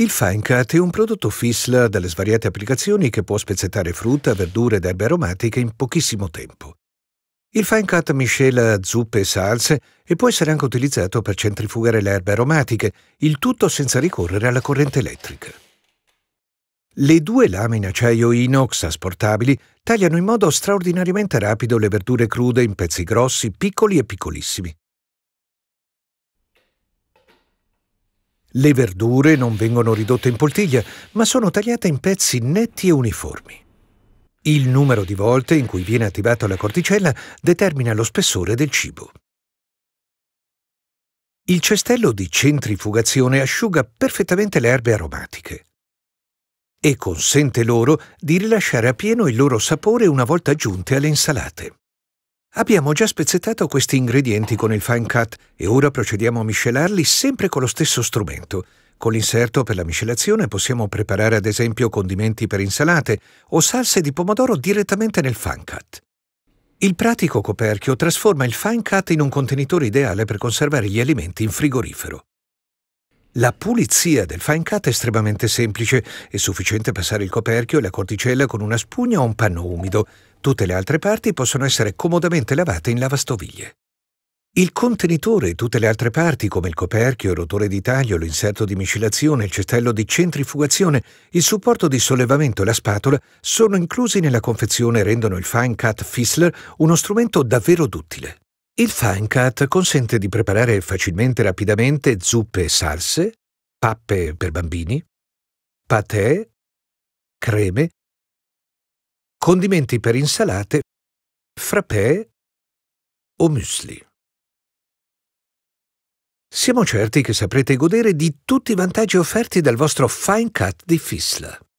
Il Finecut è un prodotto FISL dalle svariate applicazioni che può spezzettare frutta, verdure ed erbe aromatiche in pochissimo tempo. Il Finecut miscela zuppe e salse e può essere anche utilizzato per centrifugare le erbe aromatiche, il tutto senza ricorrere alla corrente elettrica. Le due lamine acciaio inox asportabili tagliano in modo straordinariamente rapido le verdure crude in pezzi grossi, piccoli e piccolissimi. Le verdure non vengono ridotte in poltiglia, ma sono tagliate in pezzi netti e uniformi. Il numero di volte in cui viene attivata la corticella determina lo spessore del cibo. Il cestello di centrifugazione asciuga perfettamente le erbe aromatiche e consente loro di rilasciare a pieno il loro sapore una volta giunte alle insalate. Abbiamo già spezzettato questi ingredienti con il fine cut e ora procediamo a miscelarli sempre con lo stesso strumento. Con l'inserto per la miscelazione possiamo preparare ad esempio condimenti per insalate o salse di pomodoro direttamente nel fine cut. Il pratico coperchio trasforma il fine cut in un contenitore ideale per conservare gli alimenti in frigorifero. La pulizia del fine cut è estremamente semplice, è sufficiente passare il coperchio e la corticella con una spugna o un panno umido. Tutte le altre parti possono essere comodamente lavate in lavastoviglie. Il contenitore e tutte le altre parti, come il coperchio, il rotore di taglio, l'inserto di miscelazione, il cestello di centrifugazione, il supporto di sollevamento e la spatola, sono inclusi nella confezione e rendono il Fine Cut Fissler uno strumento davvero duttile. Il fine cut consente di preparare facilmente e rapidamente zuppe e salse, pappe per bambini, patè, creme, condimenti per insalate, frappè o muesli. Siamo certi che saprete godere di tutti i vantaggi offerti dal vostro Fine Cut di Fisla.